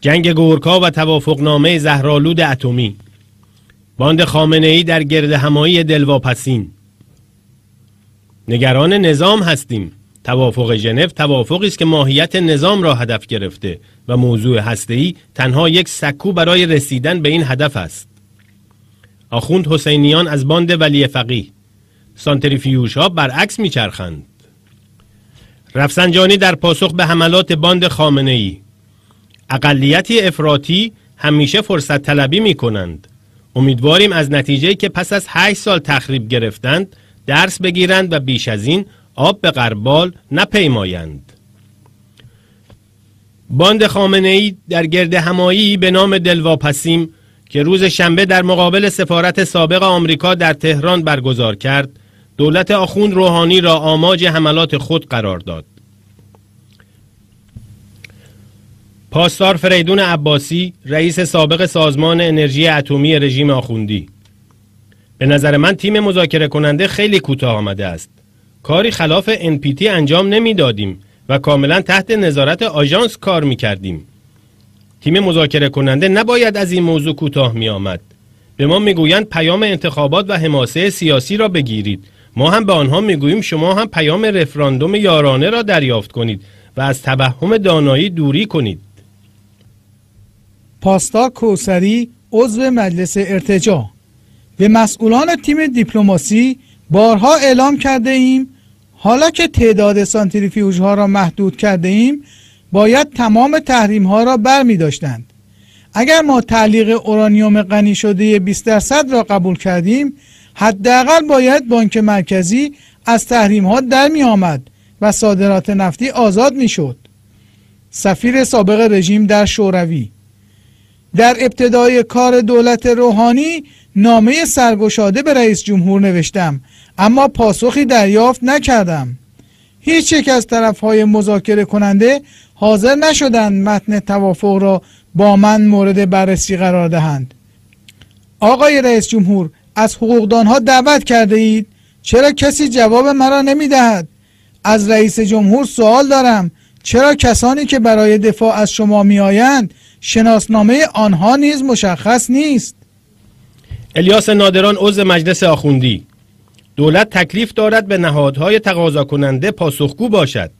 جنگ گورکا و توافقنامه زهرالود اتمی باند خامنه ای در گرد همایی دلواپسین نگران نظام هستیم توافق ژنو توافقی است که ماهیت نظام را هدف گرفته و موضوع ای تنها یک سکو برای رسیدن به این هدف است آخوند حسینیان از باند ولی فقیه سانتریفیوش ها برعکس میچرخند رفسنجانی در پاسخ به حملات باند خامنه ای اقلیتی افراطی همیشه فرصت طلبی می کنند. امیدواریم از نتیجه که پس از 8 سال تخریب گرفتند درس بگیرند و بیش از این آب به قربال نپیمایند. باند خامنه ای در گرد همایی به نام دلواپسیم که روز شنبه در مقابل سفارت سابق آمریکا در تهران برگزار کرد دولت آخون روحانی را آماج حملات خود قرار داد پاسدار فریدون عباسی رئیس سابق سازمان انرژی اتمی رژیم آخوندی به نظر من تیم مذاکره کننده خیلی کوتاه آمده است کاری خلاف NPT انجام نمیدادیم و کاملا تحت نظارت آژانس کار می کردیم تیم مذاکره کننده نباید از این موضوع کوتاه می آمد به ما میگویند پیام انتخابات و حماسه سیاسی را بگیرید ما هم به آنها میگوییم شما هم پیام رفراندوم یارانه را دریافت کنید و از توهم دانایی دوری کنید پاستا کوسری عضو مجلس ارتجا به مسئولان تیم دیپلماسی بارها اعلام کرده ایم حالا که تعداد سانتریفیوژ ها را محدود کرده ایم باید تمام تحریم ها را بر می داشتند. اگر ما تعلیق اورانیوم غنی شده 20 درصد را قبول کردیم حداقل باید بانک مرکزی از تحریم ها در می آمد و صادرات نفتی آزاد می شد. سفیر سابق رژیم در شوروی در ابتدای کار دولت روحانی نامه سرگشاده به رئیس جمهور نوشتم اما پاسخی دریافت نکردم هیچ یک از طرفهای مذاکره کننده حاضر نشدند متن توافق را با من مورد بررسی قرار دهند آقای رئیس جمهور از ها دعوت کرده اید چرا کسی جواب مرا نمی دهد از رئیس جمهور سوال دارم چرا کسانی که برای دفاع از شما می آیند شناسنامه آنها نیز مشخص نیست الیاس نادران عضو مجلس آخوندی دولت تکلیف دارد به نهادهای تقاضا کننده پاسخگو باشد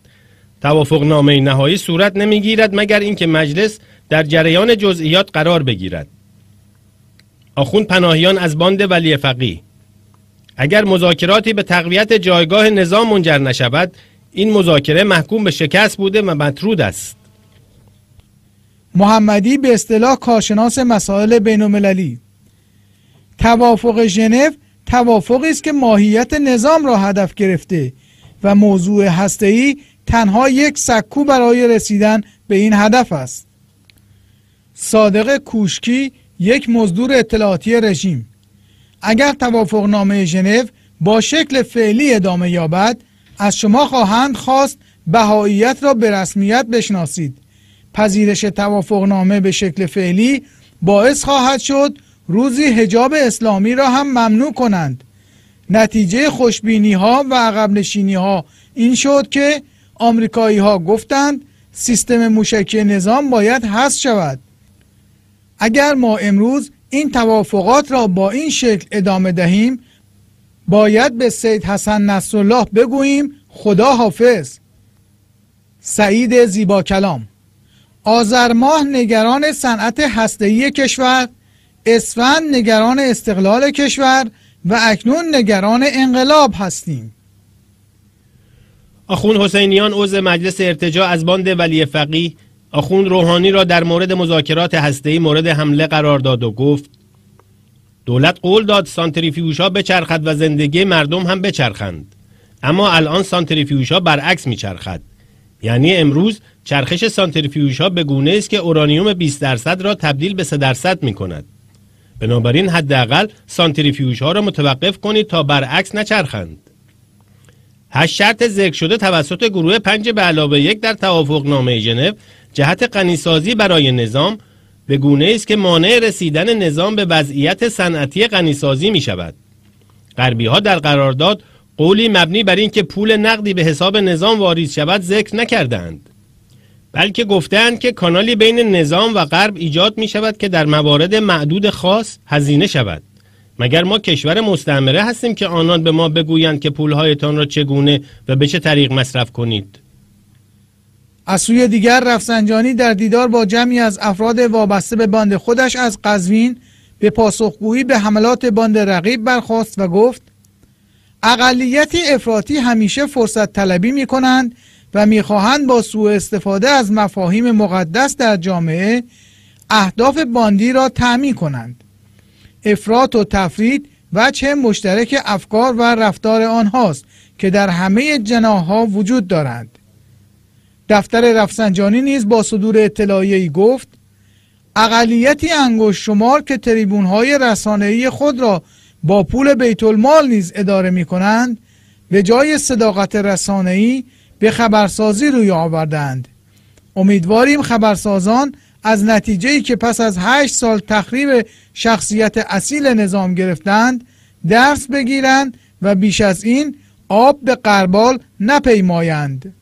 توافق نامه نهایی صورت نمیگیرد مگر اینکه مجلس در جریان جزئیات قرار بگیرد آخوند پناهیان از باند ولی فقی اگر مذاکراتی به تقویت جایگاه نظام منجر نشود این مذاکره محکوم به شکست بوده و مطرود است محمدی به اصطلاح کارشناس مسائل بین المللی توافق ژنو توافقی است که ماهیت نظام را هدف گرفته و موضوع هسته‌ای تنها یک سکو برای رسیدن به این هدف است صادق کوشکی یک مزدور اطلاعاتی رژیم اگر توافق نامه ژنو با شکل فعلی ادامه یابد از شما خواهند خواست بهاییت را به رسمیت بشناسید پذیرش توافقنامه به شکل فعلی باعث خواهد شد روزی هجاب اسلامی را هم ممنوع کنند نتیجه خوشبینی ها و عقب ها این شد که آمریکایی ها گفتند سیستم موشکی نظام باید حذف شود اگر ما امروز این توافقات را با این شکل ادامه دهیم باید به سید حسن نصرالله بگوییم خدا حافظ سعید زیبا کلام آذرماه نگران صنعت هسته‌ای کشور اسفند نگران استقلال کشور و اکنون نگران انقلاب هستیم آخون حسینیان عضو مجلس ارتجا از باند ولی فقی آخون روحانی را در مورد مذاکرات هسته‌ای مورد حمله قرار داد و گفت دولت قول داد سانتریفیوشا بچرخد و زندگی مردم هم بچرخند اما الان سانتریفیوشا برعکس میچرخد یعنی امروز چرخش سانتریفیوژها به گونه است که اورانیوم 20 درصد را تبدیل به 3 درصد می کند. بنابراین حداقل سانتریفیوژها را متوقف کنید تا برعکس نچرخند. هشت شرط ذکر شده توسط گروه پنج به علاوه یک در نامه ژنو جهت غنیسازی برای نظام به گونه است که مانع رسیدن نظام به وضعیت صنعتی قنیسازی می شود. غربی ها در قرارداد قولی مبنی بر اینکه پول نقدی به حساب نظام واریز شود ذکر نکردند. بلکه گفتند که کانالی بین نظام و غرب ایجاد می شود که در موارد معدود خاص هزینه شود مگر ما کشور مستعمره هستیم که آنان به ما بگویند که پولهایتان را چگونه و به چه طریق مصرف کنید از سوی دیگر رفسنجانی در دیدار با جمعی از افراد وابسته به باند خودش از قزوین به پاسخگویی به حملات باند رقیب برخواست و گفت اقلیتی افراطی همیشه فرصت طلبی می کنند و میخواهند با سوء استفاده از مفاهیم مقدس در جامعه اهداف باندی را تعمین کنند افراط و تفرید و چه مشترک افکار و رفتار آنهاست که در همه جناها وجود دارند دفتر رفسنجانی نیز با صدور اطلاعی گفت اقلیتی انگشت شمار که های رسانهی خود را با پول بیت المال نیز اداره می کنند به جای صداقت رسانهی به خبرسازی روی آوردند امیدواریم خبرسازان از نتیجه‌ای که پس از هشت سال تخریب شخصیت اصیل نظام گرفتند درس بگیرند و بیش از این آب به قربال نپیمایند